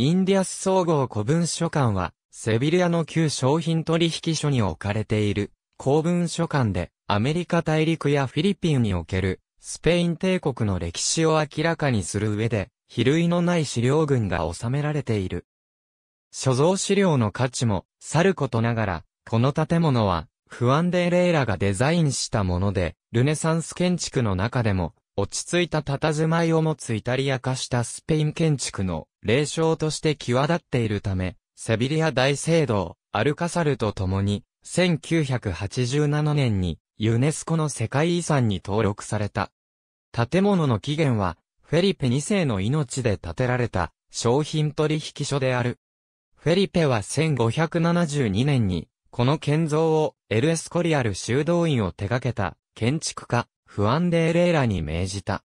インディアス総合古文書館は、セビリアの旧商品取引所に置かれている公文書館で、アメリカ大陸やフィリピンにおけるスペイン帝国の歴史を明らかにする上で、比類のない資料群が収められている。所蔵資料の価値も、さることながら、この建物は、フアンデレイラがデザインしたもので、ルネサンス建築の中でも、落ち着いた佇まいを持つイタリア化したスペイン建築の霊障として際立っているため、セビリア大聖堂、アルカサルと共に、1987年にユネスコの世界遺産に登録された。建物の起源は、フェリペ2世の命で建てられた商品取引所である。フェリペは1572年に、この建造をエルエスコリアル修道院を手掛けた建築家、不安でエレーラに命じた。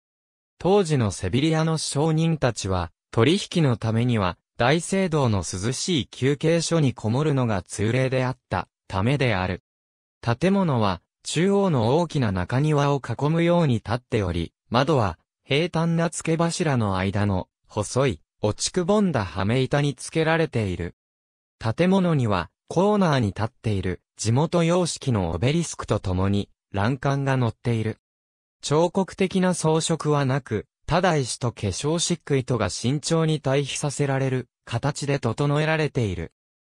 当時のセビリアの商人たちは、取引のためには、大聖堂の涼しい休憩所にこもるのが通例であったためである。建物は、中央の大きな中庭を囲むように立っており、窓は、平坦な付け柱の間の、細い、落ちくぼんだ羽目板に付けられている。建物には、コーナーに立っている、地元様式のオベリスクと共に、欄干が載っている。彫刻的な装飾はなく、ただ石と化粧漆喰糸が慎重に対比させられる形で整えられている。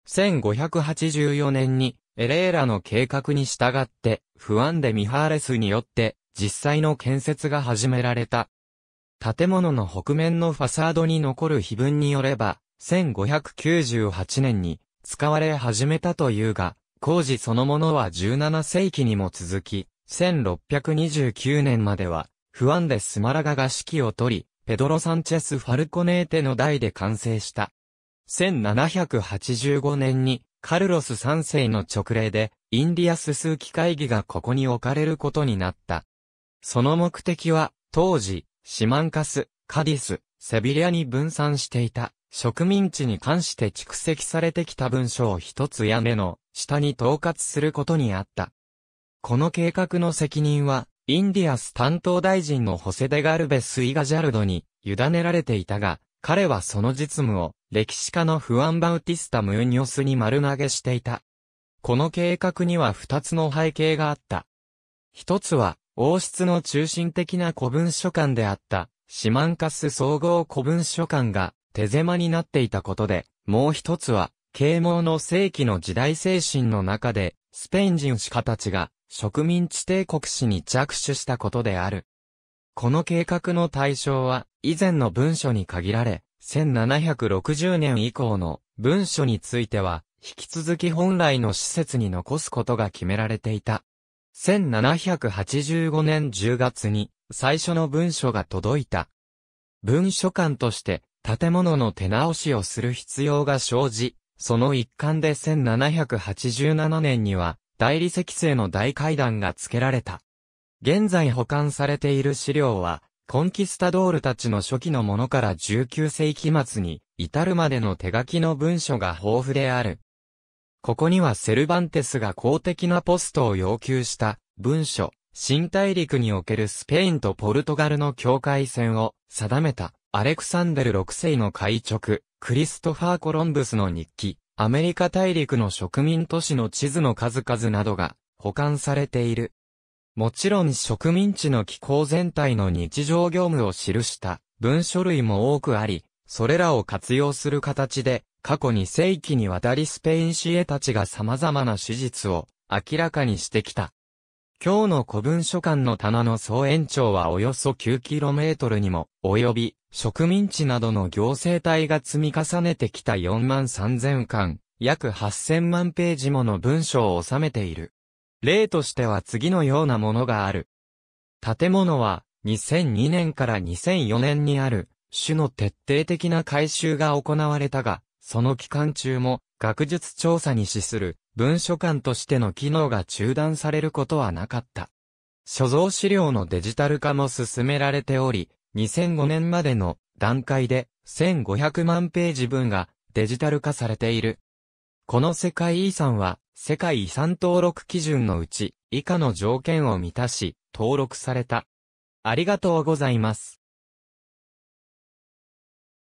1584年にエレーラの計画に従って、不安でミハーレスによって実際の建設が始められた。建物の北面のファサードに残る碑文によれば、1598年に使われ始めたというが、工事そのものは17世紀にも続き、1629年までは、フアンデス・マラガが指揮を取り、ペドロ・サンチェス・ファルコネーテの代で完成した。1785年に、カルロス3世の直令で、インディアス数機会議がここに置かれることになった。その目的は、当時、シマンカス、カディス、セビリアに分散していた、植民地に関して蓄積されてきた文書を一つ屋根の下に統括することにあった。この計画の責任は、インディアス担当大臣のホセデガルベス・イガジャルドに委ねられていたが、彼はその実務を歴史家のフアン・バウティスタ・ムーニョスに丸投げしていた。この計画には二つの背景があった。一つは、王室の中心的な古文書館であった、シマンカス総合古文書館が手狭になっていたことで、もう一つは、啓蒙の世紀の時代精神の中で、スペイン人史家たちが、植民地帝国史に着手したことである。この計画の対象は、以前の文書に限られ、1760年以降の文書については、引き続き本来の施設に残すことが決められていた。1785年10月に最初の文書が届いた。文書館として建物の手直しをする必要が生じ、その一環で1787年には大理石製の大階段が付けられた。現在保管されている資料は、コンキスタドールたちの初期のものから19世紀末に至るまでの手書きの文書が豊富である。ここにはセルバンテスが公的なポストを要求した文書、新大陸におけるスペインとポルトガルの境界線を定めたアレクサンデル6世の会直、クリストファー・コロンブスの日記、アメリカ大陸の植民都市の地図の数々などが保管されている。もちろん植民地の気候全体の日常業務を記した文書類も多くあり、それらを活用する形で、過去に世紀にわたりスペイン市へたちが様々な史実を明らかにしてきた。今日の古文書館の棚の総延長はおよそ 9km にも及び、植民地などの行政体が積み重ねてきた4万3000巻、約8000万ページもの文章を収めている。例としては次のようなものがある。建物は2002年から2004年にある種の徹底的な改修が行われたが、その期間中も学術調査に資する文書館としての機能が中断されることはなかった。所蔵資料のデジタル化も進められており、2005年までの段階で1500万ページ分がデジタル化されている。この世界遺産は世界遺産登録基準のうち以下の条件を満たし登録された。ありがとうございます。